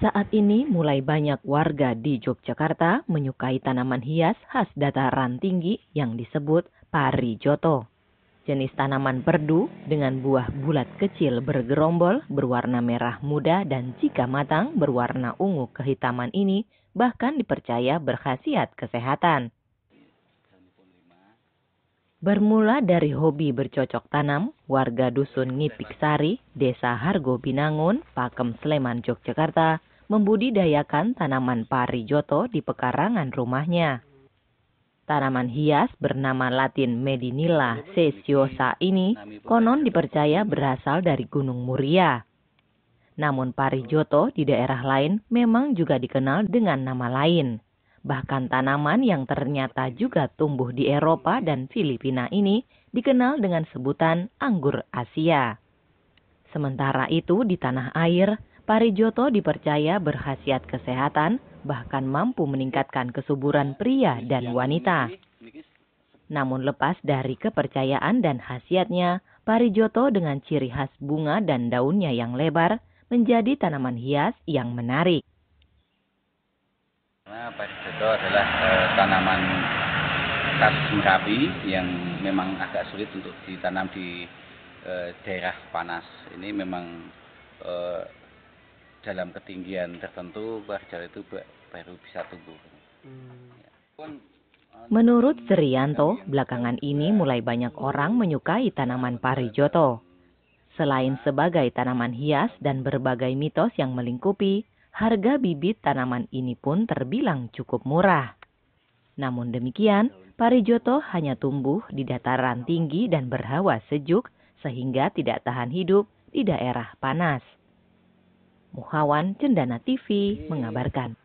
Saat ini mulai banyak warga di Yogyakarta menyukai tanaman hias khas dataran tinggi yang disebut parijoto. Jenis tanaman perdu dengan buah bulat kecil bergerombol berwarna merah muda dan jika matang berwarna ungu kehitaman ini bahkan dipercaya berkhasiat kesehatan. Bermula dari hobi bercocok tanam, warga dusun Ngipik Sari, Desa Hargo Binangun, Pakem Sleman, Yogyakarta, membudidayakan tanaman pari joto di pekarangan rumahnya. Tanaman hias bernama latin Medinilla sesiosa ini konon dipercaya berasal dari Gunung Muria. Namun pari joto di daerah lain memang juga dikenal dengan nama lain. Bahkan tanaman yang ternyata juga tumbuh di Eropa dan Filipina ini dikenal dengan sebutan anggur Asia. Sementara itu di tanah air, Parijoto dipercaya berkhasiat kesehatan, bahkan mampu meningkatkan kesuburan pria dan wanita. Namun lepas dari kepercayaan dan khasiatnya, Parijoto dengan ciri khas bunga dan daunnya yang lebar menjadi tanaman hias yang menarik. Nah, Parijoto adalah eh, tanaman khas Merapi yang memang agak sulit untuk ditanam di eh, daerah panas. Ini memang eh, dalam ketinggian tertentu barjal itu baru bisa tumbuh. Hmm. Menurut Serianto, belakangan ini mulai banyak orang menyukai tanaman parijoto. Selain sebagai tanaman hias dan berbagai mitos yang melingkupi, harga bibit tanaman ini pun terbilang cukup murah. Namun demikian, parijoto hanya tumbuh di dataran tinggi dan berhawa sejuk sehingga tidak tahan hidup di daerah panas. Muhawan Cendana TV iya. mengabarkan.